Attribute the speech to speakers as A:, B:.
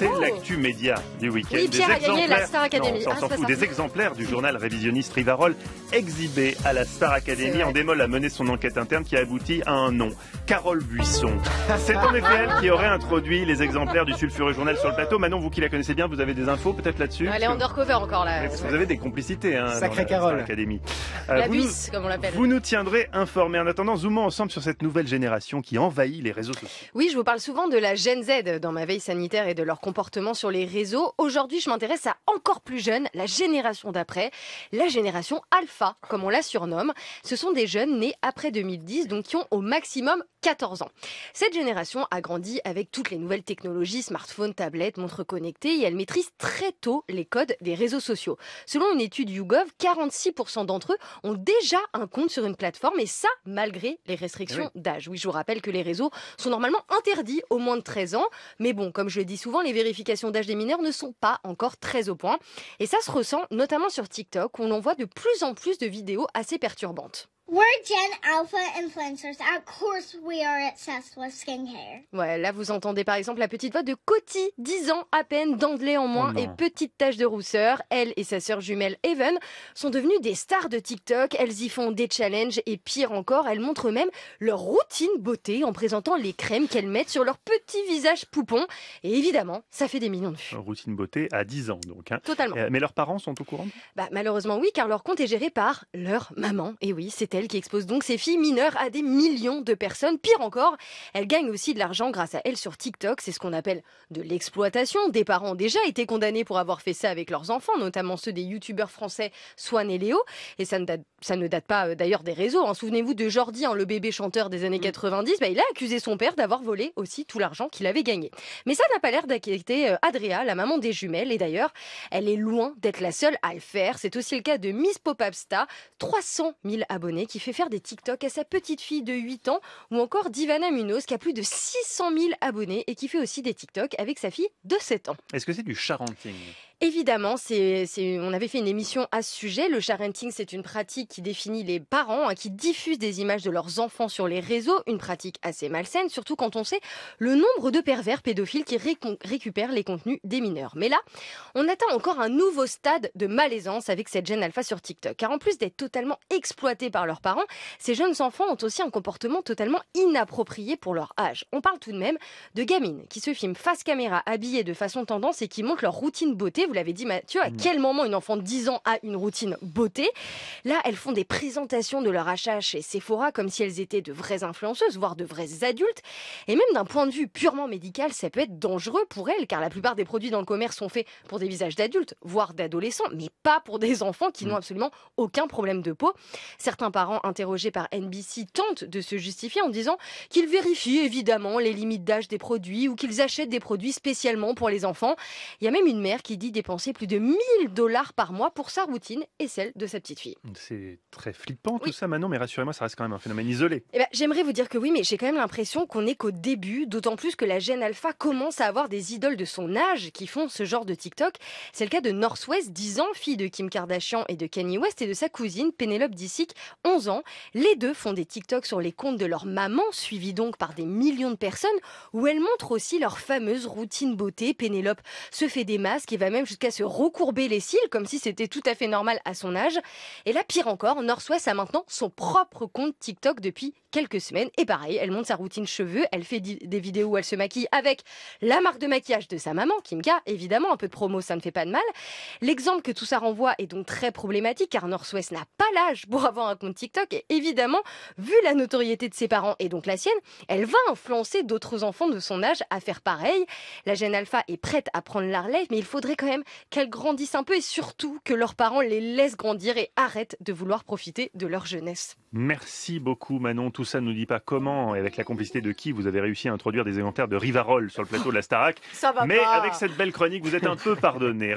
A: c'est oh. l'actu
B: média du week-end. des on fout. Des exemplaires du journal révisionniste Rivarol exhibé à la Star Academy. En démol a mené son enquête interne qui a abouti à un nom. Carole Buisson. C'est en effet elle qui aurait introduit les exemplaires du sulfureux journal sur le plateau. Manon, vous qui la connaissez bien, vous avez des infos peut-être là-dessus Elle est
A: undercover encore là. vous
B: avez des complicités. Hein, Sacré Carole. Academy. la euh, vous, comme on l'appelle. Vous nous tiendrez informés. En attendant, zoomons ensemble sur cette nouvelle génération qui envahit les réseaux sociaux.
A: Oui, je vous parle souvent de la Gen Z dans ma veille sanitaire et de leur comportement sur les réseaux. Aujourd'hui, je m'intéresse à encore plus jeunes, la génération d'après, la génération alpha, comme on la surnomme. Ce sont des jeunes nés après 2010, donc qui ont au maximum 14 ans. Cette génération a grandi avec toutes les nouvelles technologies, smartphones, tablettes, montres connectées, et elle maîtrise très tôt les codes des réseaux sociaux. Selon une étude YouGov, 46% d'entre eux ont déjà un compte sur une plateforme, et ça malgré les restrictions d'âge. Oui, je vous rappelle que les réseaux sont normalement interdits aux moins de 13 ans, mais bon, comme je le dis souvent, les vérifications d'âge des mineurs ne sont pas encore très au point. Et ça se ressent notamment sur TikTok où l'on voit de plus en plus de vidéos assez perturbantes. We're Gen Alpha Influencers. Of course we are obsessed with skincare. Ouais, là vous entendez par exemple la petite voix de Coty, 10 ans à peine, d'anglais en moins oh et petite tache de rousseur. Elle et sa sœur jumelle Evan sont devenues des stars de TikTok. Elles y font des challenges et pire encore, elles montrent même leur routine beauté en présentant les crèmes qu'elles mettent sur leur petit visage poupon. Et évidemment, ça fait des millions de vues.
B: Routine beauté à 10 ans donc. Hein. Totalement. Euh, mais leurs parents sont au courant
A: Bah malheureusement oui, car leur compte est géré par leur maman. Et oui, c'était qui expose donc ses filles mineures à des millions de personnes. Pire encore, elle gagne aussi de l'argent grâce à elle sur TikTok. C'est ce qu'on appelle de l'exploitation. Des parents ont déjà été condamnés pour avoir fait ça avec leurs enfants, notamment ceux des youtubeurs français Swan et Léo. Et ça ne date, ça ne date pas euh, d'ailleurs des réseaux. en hein. Souvenez-vous de Jordi, hein, le bébé chanteur des années 90. Mm. Bah, il a accusé son père d'avoir volé aussi tout l'argent qu'il avait gagné. Mais ça n'a pas l'air d'inquiéter euh, Adria, la maman des jumelles. Et d'ailleurs, elle est loin d'être la seule à le faire. C'est aussi le cas de Miss Popabsta, 300 000 abonnés qui fait faire des TikTok à sa petite fille de 8 ans ou encore Divana Munoz qui a plus de 600 000 abonnés et qui fait aussi des TikTok avec sa fille de 7 ans.
B: Est-ce que c'est du charenting
A: Évidemment, on avait fait une émission à ce sujet. Le charenting c'est une pratique qui définit les parents, hein, qui diffusent des images de leurs enfants sur les réseaux, une pratique assez malsaine, surtout quand on sait le nombre de pervers pédophiles qui récupèrent les contenus des mineurs. Mais là, on atteint encore un nouveau stade de malaisance avec cette gêne alpha sur TikTok, car en plus d'être totalement exploités par leurs parents, ces jeunes enfants ont aussi un comportement totalement inapproprié pour leur âge. On parle tout de même de gamines qui se filment face caméra habillées de façon tendance et qui montrent leur routine beauté vous l'avez dit Mathieu, à mm. quel moment une enfant de 10 ans a une routine beauté Là, elles font des présentations de leur achat chez Sephora comme si elles étaient de vraies influenceuses, voire de vrais adultes. Et même d'un point de vue purement médical, ça peut être dangereux pour elles, car la plupart des produits dans le commerce sont faits pour des visages d'adultes, voire d'adolescents, mais pas pour des enfants qui mm. n'ont absolument aucun problème de peau. Certains parents interrogés par NBC tentent de se justifier en disant qu'ils vérifient évidemment les limites d'âge des produits ou qu'ils achètent des produits spécialement pour les enfants. Il y a même une mère qui dit des dépenser plus de 1000 dollars par mois pour sa routine et celle de sa petite fille.
B: C'est très flippant tout ça Manon, mais rassurez-moi, ça reste quand même un phénomène isolé.
A: Eh ben, J'aimerais vous dire que oui, mais j'ai quand même l'impression qu'on n'est qu'au début, d'autant plus que la gêne alpha commence à avoir des idoles de son âge qui font ce genre de TikTok. C'est le cas de Northwest, 10 ans, fille de Kim Kardashian et de Kanye West, et de sa cousine Penelope Disick, 11 ans. Les deux font des TikTok sur les comptes de leur maman, suivis donc par des millions de personnes, où elles montrent aussi leur fameuse routine beauté. Penelope se fait des masques et va même jusqu'à se recourber les cils, comme si c'était tout à fait normal à son âge. Et là, pire encore, Northwest a maintenant son propre compte TikTok depuis quelques semaines. Et pareil, elle monte sa routine cheveux, elle fait des vidéos où elle se maquille avec la marque de maquillage de sa maman, Kimka. Évidemment, un peu de promo, ça ne fait pas de mal. L'exemple que tout ça renvoie est donc très problématique car Northwest n'a pas l'âge pour avoir un compte TikTok. Et évidemment, vu la notoriété de ses parents et donc la sienne, elle va influencer d'autres enfants de son âge à faire pareil. La jeune alpha est prête à prendre la relève, mais il faudrait quand même qu'elles grandissent un peu et surtout que leurs parents les laissent grandir et arrêtent de vouloir profiter de leur jeunesse.
B: Merci beaucoup Manon, tout ça ne nous dit pas comment et avec la complicité de qui vous avez réussi à introduire des éventaires de Rivarol sur le plateau de la Starac. Ça va Mais avec cette belle chronique, vous êtes un peu pardonné.